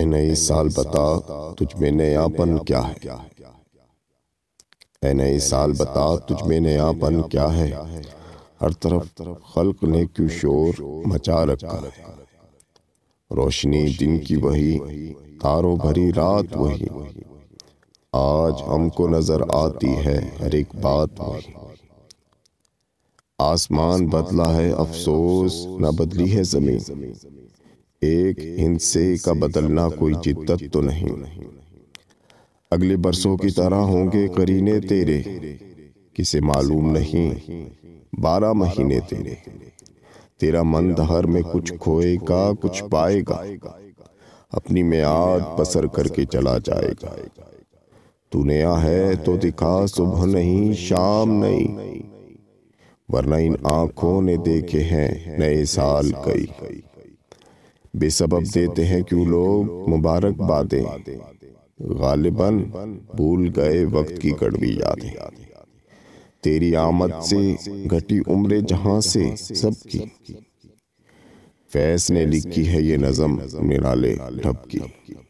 ए नए साल बता तुझ में नयापन क्या है ए नए साल बता तुझ में नयापन क्या है हर तरफ तरफ खल्क ने क्यों शोर मचा रखा है रोशनी दिन की वही तारों भरी रात वही आज हमको नजर आती है हर एक बात वही आसमान बदला है अफसोस न बदली है जमीन एक हिंसे का बदलना कोई जिद्दत तो, तो नहीं अगले बरसों की तरह होंगे करीने तेरे किसे मालूम नहीं बारह महीने तेरे तेरा मन दहर में कुछ खोएगा कुछ पाएगा अपनी म्याद पसर करके चला जाएगा तू नया तो है तो दिखा सुबह नहीं शाम नहीं वरना इन आंखों ने देखे हैं नए साल कई बेसब देते हैं क्यों लोग मुबारक बातें गालिबन भूल गए वक्त की कड़वी यादें तेरी आमद से घटी उम्र जहां से सबकी फैस ने लिखी है ये नज़म निराले ढप की